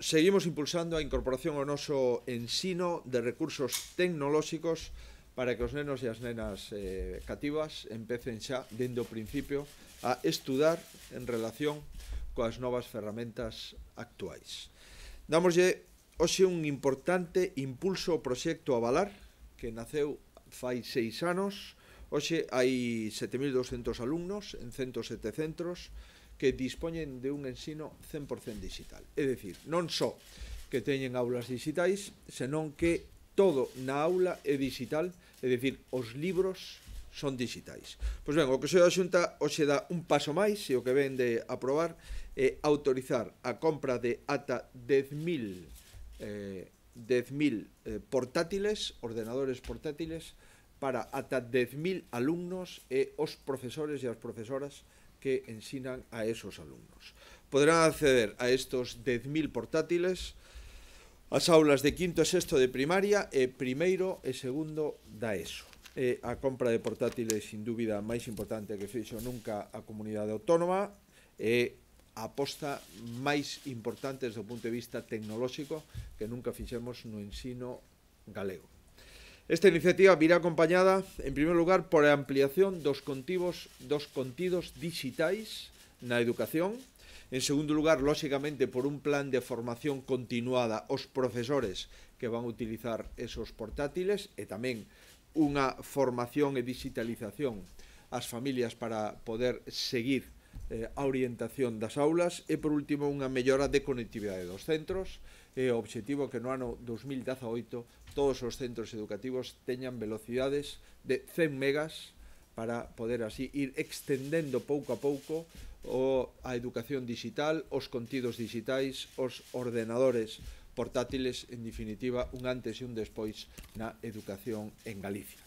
Seguimos impulsando a incorporación ao noso ensino de recursos tecnolóxicos para que os nenos e as nenas eh, cativas empecen xa dende o principio a estudar en relación coas novas ferramentas actuais. Damoslle hoxe un importante impulso ao proxecto Avalar, que naceu fai seis anos. Hoxe hai 7.200 alumnos en 107 centros, que dispoñen de un ensino 100% digital. É dicir, non só que teñen aulas digitais, senón que todo na aula é digital, é dicir, os libros son digitais. Pois ben, o que da Xunta hoxe dá un paso máis e o que ven de aprobar é autorizar a compra de ata 10.000 eh, 10.000 eh, portátiles, ordenadores portátiles, para ata 10.000 alumnos e os profesores e as profesoras que ensinan a esos alumnos. Poderán acceder a estos 10.000 portátiles as aulas de quinto e sexto de primaria e primeiro e segundo da ESO. E a compra de portátiles, sin dúbida, máis importante que fixo nunca a comunidade autónoma e a aposta máis importante desde o punto de vista tecnolóxico que nunca fixemos no ensino galego. Esta iniciativa virá acompañada, en primeiro lugar, por a ampliación dos contivos dos contidos digitais na educación, en segundo lugar, lóxicamente, por un plan de formación continuada aos profesores que van a utilizar esos portátiles e tamén unha formación e digitalización ás familias para poder seguir eh, a orientación das aulas e, por último, unha mellora de conectividade dos centros e o obxectivo que no ano 2018 todos os centros educativos teñan velocidades de 100 megas para poder así ir extendendo pouco a pouco o, a educación digital, os contidos digitais, os ordenadores portátiles, en definitiva, un antes e un despois na educación en Galicia.